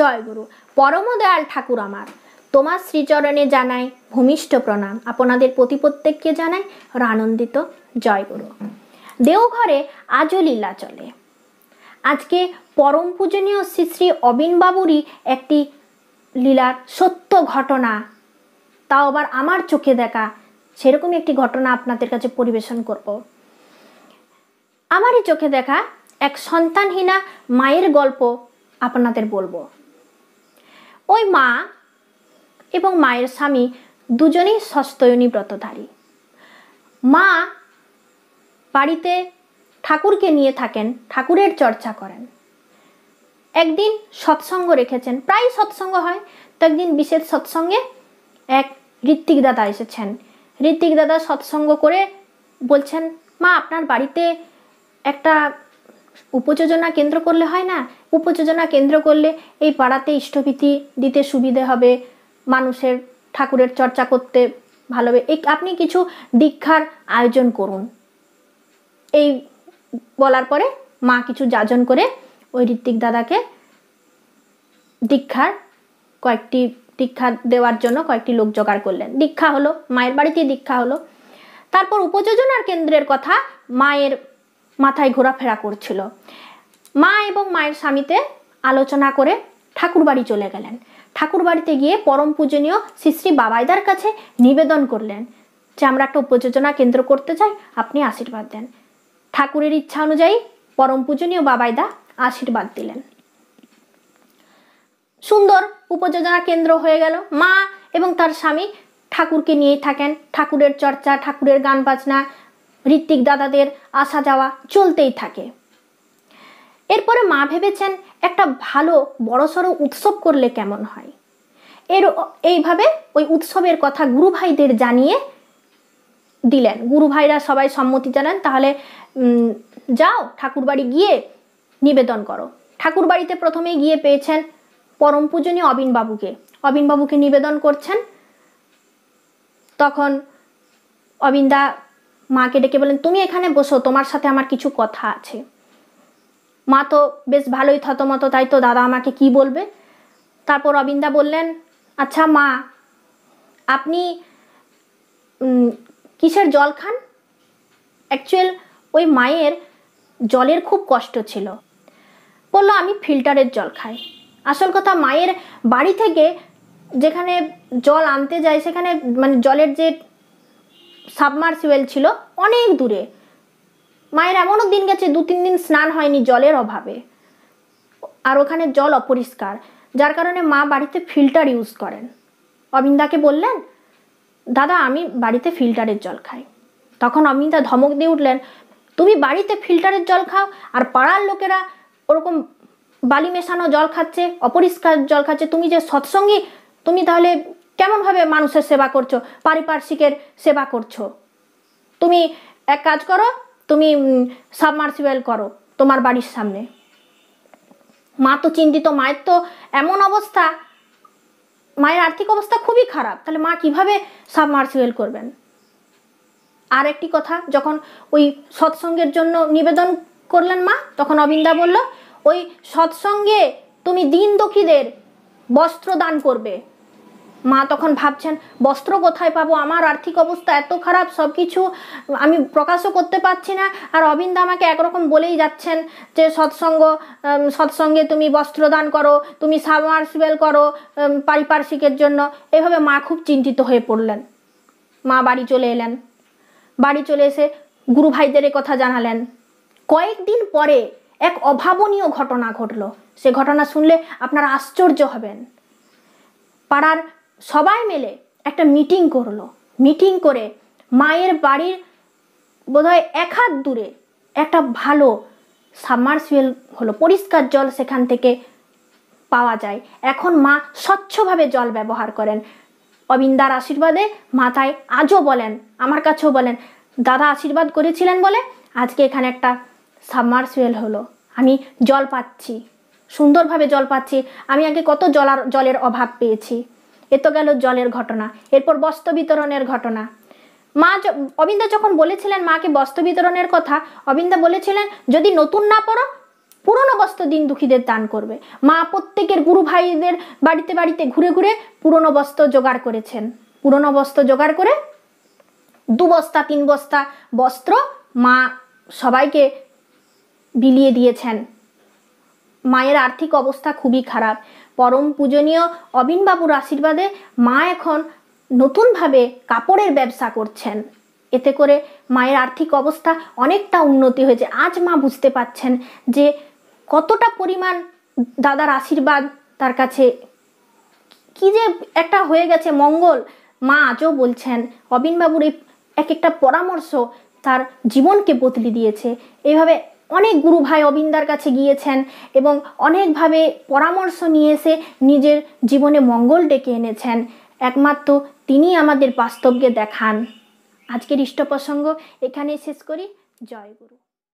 জয়গুরু পরম দয়াল ঠাকুর আমার তোমার শ্রীচরণে জানাই ভূমিষ্ঠ প্রণাম আপনাদের প্রতি প্রত্যেককে জানাই আনন্দিত জয়গুরু দেওঘরে আজও লীলা চলে আজকে পরম পূজনীয় শ্রী শ্রী অবিনবাবুরই একটি লীলার সত্য ঘটনা তাও আবার আমার চোখে দেখা সেরকমই একটি ঘটনা আপনাদের কাছে পরিবেশন করব আমারই চোখে দেখা এক সন্তানহীনা মায়ের গল্প আপনাদের বলবো ওই মা এবং মায়ের স্বামী দুজনেই সস্তয়নী ব্রতধারী মা বাড়িতে ঠাকুরকে নিয়ে থাকেন ঠাকুরের চর্চা করেন একদিন সৎসঙ্গ রেখেছেন প্রায় সৎসঙ্গ হয় তো একদিন বিশেষ সৎসঙ্গে এক ঋত্বিক দাদা এসেছেন ঋত্বিক দাদা সৎসঙ্গ করে বলছেন মা আপনার বাড়িতে একটা উপযোজনা কেন্দ্র করলে হয় না উপযোজনা কেন্দ্র করলে এই পাড়াতে ইষ্টভীতি দিতে সুবিধে হবে মানুষের ঠাকুরের চর্চা করতে ভালো হবে আপনি কিছু দীক্ষার আয়োজন করুন এই বলার পরে মা কিছু যাজন করে ওই ঋত্বিক দাদাকে দীক্ষার কয়েকটি দীক্ষা দেওয়ার জন্য কয়েকটি লোক জোগাড় করলেন দীক্ষা হলো মায়ের বাড়িতে দীক্ষা হলো তারপর উপযোজনার কেন্দ্রের কথা মায়ের মাথায় ঘোরাফেরা করছিল মা এবং মায়ের স্বামীতে আলোচনা করে ঠাকুরবাড়ি চলে গেলেন ঠাকুরবাড়িতে গিয়ে পরম পূজনীয় শ্রী শ্রী বাবাইদার কাছে নিবেদন করলেন যে আমরা একটা উপযোজনা কেন্দ্র করতে চাই আপনি আশীর্বাদ দেন ঠাকুরের ইচ্ছা অনুযায়ী পরম পূজনীয় বাবাইদা আশীর্বাদ দিলেন সুন্দর উপযোজনা কেন্দ্র হয়ে গেল মা এবং তার স্বামী ঠাকুরকে নিয়েই থাকেন ঠাকুরের চর্চা ঠাকুরের গান বাজনা ঋত্বিক দাদাদের আসা যাওয়া চলতেই থাকে এরপরে মা ভেবেছেন একটা ভালো বড়সড় উৎসব করলে কেমন হয় এর এইভাবে ওই উৎসবের কথা গুরু ভাইদের জানিয়ে দিলেন গুরু ভাইরা সবাই সম্মতি জানান তাহলে যাও ঠাকুরবাড়ি গিয়ে নিবেদন করো ঠাকুরবাড়িতে প্রথমে গিয়ে পেয়েছেন পরম পূজনী অবিনবাবুকে অবিনবাবুকে নিবেদন করছেন তখন অবিন্দা মাকে ডেকে বলেন তুমি এখানে বসো তোমার সাথে আমার কিছু কথা আছে মা তো বেশ ভালোই থতমত তাই তো দাদা আমাকে কি বলবে তারপর অবিন্দা বললেন আচ্ছা মা আপনি কিসের জল খান অ্যাকচুয়াল ওই মায়ের জলের খুব কষ্ট ছিল বললো আমি ফিল্টারের জল খাই আসল কথা মায়ের বাড়ি থেকে যেখানে জল আনতে যায় সেখানে মানে জলের যে সাবমার্সিওয়েল ছিল অনেক দূরে মায়ের এমনও দিন গেছে দু তিন দিন স্নান হয়নি জলের অভাবে আর ওখানে জল অপরিষ্কার যার কারণে মা বাড়িতে ফিল্টার ইউজ করেন অবিন্দাকে বললেন দাদা আমি বাড়িতে ফিল্টারের জল খাই তখন অমিন্দা ধমক দিয়ে উঠলেন তুমি বাড়িতে ফিল্টারের জল খাও আর পাড়ার লোকেরা ওরকম বালি মেশানো জল খাচ্ছে অপরিষ্কার জল খাচ্ছে তুমি যে সৎসঙ্গী তুমি তাহলে কেমনভাবে মানুষের সেবা করছো পারিপার্শ্বিকের সেবা করছো তুমি এক কাজ করো তুমি সাবমার্সিবেল করো তোমার বাড়ির সামনে মা তো চিন্তিত মায়ের তো এমন অবস্থা মায়ের আর্থিক অবস্থা খুবই খারাপ তাহলে মা কিভাবে সাবমার্সিবেল করবেন আর একটি কথা যখন ওই সৎসঙ্গের জন্য নিবেদন করলেন মা তখন অবিন্দা বলল ওই সৎসঙ্গে তুমি দিন দুঃখীদের বস্ত্র দান করবে মা তখন ভাবছেন বস্ত্র কোথায় পাবো আমার আর্থিক অবস্থা এত খারাপ সব কিছু আমি প্রকাশও করতে পারছি না আর অবিন্দা আমাকে একরকম বলেই যাচ্ছেন যে সৎসঙ্গ সৎসঙ্গে তুমি বস্ত্র দান করো তুমি সাবমার্সিবেল করো পারিপার্শ্বিকের জন্য এভাবে মা খুব চিন্তিত হয়ে পড়লেন মা বাড়ি চলে এলেন বাড়ি চলে এসে গুরু ভাইদের কথা জানালেন কয়েকদিন পরে এক অভাবনীয় ঘটনা ঘটল সে ঘটনা শুনলে আপনারা আশ্চর্য হবেন পাড়ার সবাই মিলে একটা মিটিং করলো মিটিং করে মায়ের বাড়ির বোধহয় এক হাত দূরে একটা ভালো সাবমার্সিবেল হলো পরিষ্কার জল সেখান থেকে পাওয়া যায় এখন মা স্বচ্ছভাবে জল ব্যবহার করেন অবিন্দার আশীর্বাদে মাথায় আজও বলেন আমার কাছেও বলেন দাদা আশীর্বাদ করেছিলেন বলে আজকে এখানে একটা সাবমার্সিবেল হলো আমি জল পাচ্ছি সুন্দরভাবে জল পাচ্ছি আমি আগে কত জলার জলের অভাব পেয়েছি এ তো গেল জলের ঘটনা এরপর বস্ত্র বিতরণের ঘটনা মা অবিন্দা যখন বলেছিলেন মাকে বস্ত্র বিতরণের কথা অবিন্দা বলেছিলেন যদি নতুন না পড়ো পুরনো বস্ত্র দিন দুঃখীদের দান করবে মা প্রত্যেকের গুরু ভাইদের বাড়িতে বাড়িতে ঘুরে ঘুরে পুরনো বস্ত্র জোগাড় করেছেন পুরনো বস্ত্র জোগাড় করে দু বস্তা তিন বস্তা বস্ত্র মা সবাইকে বিলিয়ে দিয়েছেন মায়ের আর্থিক অবস্থা খুবই খারাপ পরম পূজনীয় অবিনবাবুর আশীর্বাদে মা এখন নতুনভাবে কাপড়ের ব্যবসা করছেন এতে করে মায়ের আর্থিক অবস্থা অনেকটা উন্নতি হয়েছে আজ মা বুঝতে পাচ্ছেন যে কতটা পরিমাণ দাদার আশীর্বাদ তার কাছে কি যে একটা হয়ে গেছে মঙ্গল মা আজও বলছেন অবিনবাবুর এই এক একটা পরামর্শ তার জীবনকে বদলে দিয়েছে এভাবে অনেক গুরু ভাই অবিন্দার কাছে গিয়েছেন এবং অনেকভাবে পরামর্শ নিয়ে এসে নিজের জীবনে মঙ্গল ডেকে এনেছেন একমাত্র তিনি আমাদের বাস্তবকে দেখান আজকের ইষ্ট প্রসঙ্গ এখানেই শেষ করি জয় গুরু